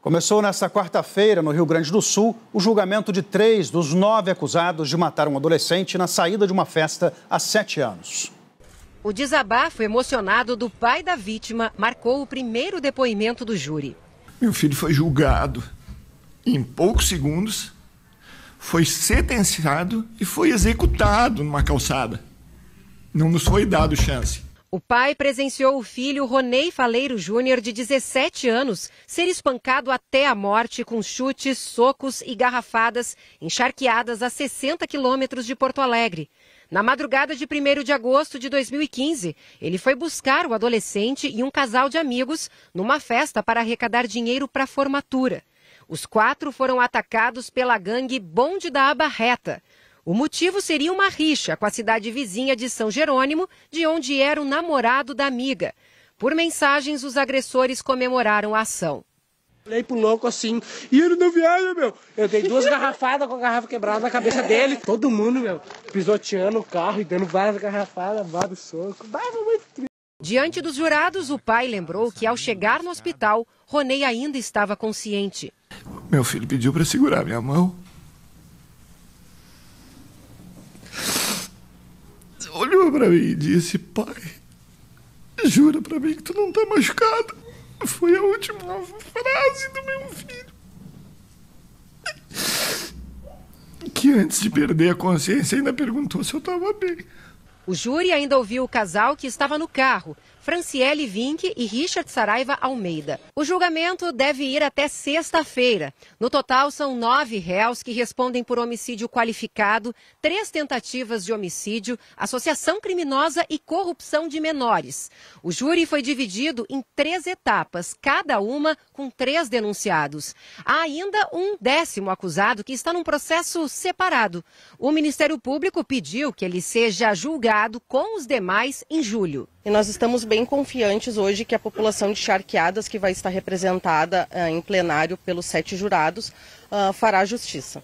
Começou nesta quarta-feira, no Rio Grande do Sul, o julgamento de três dos nove acusados de matar um adolescente na saída de uma festa há sete anos. O desabafo emocionado do pai da vítima marcou o primeiro depoimento do júri. Meu filho foi julgado em poucos segundos, foi sentenciado e foi executado numa calçada. Não nos foi dado chance. O pai presenciou o filho Ronei Faleiro Júnior, de 17 anos, ser espancado até a morte com chutes, socos e garrafadas encharqueadas a 60 quilômetros de Porto Alegre. Na madrugada de 1 de agosto de 2015, ele foi buscar o adolescente e um casal de amigos numa festa para arrecadar dinheiro para a formatura. Os quatro foram atacados pela gangue Bonde da Reta. O motivo seria uma rixa com a cidade vizinha de São Jerônimo, de onde era o namorado da amiga. Por mensagens, os agressores comemoraram a ação. Olhei pro louco assim, e ele não viaja, meu. Eu dei duas garrafadas com a garrafa quebrada na cabeça dele. Todo mundo, meu, pisoteando o carro e dando várias garrafadas, vários socos. Vai, muito triste. Diante dos jurados, o pai lembrou que ao chegar no hospital, Ronei ainda estava consciente. Meu filho pediu para segurar minha mão. olhou para mim e disse: Pai, jura para mim que tu não tá machucado. Foi a última frase do meu filho. Que antes de perder a consciência ainda perguntou se eu estava bem. O júri ainda ouviu o casal que estava no carro, Franciele Vinck e Richard Saraiva Almeida. O julgamento deve ir até sexta-feira. No total, são nove réus que respondem por homicídio qualificado, três tentativas de homicídio, associação criminosa e corrupção de menores. O júri foi dividido em três etapas, cada uma com três denunciados. Há ainda um décimo acusado que está num processo separado. O Ministério Público pediu que ele seja julgado com os demais em julho. E nós estamos bem confiantes hoje que a população de Charqueadas, que vai estar representada uh, em plenário pelos sete jurados, uh, fará justiça.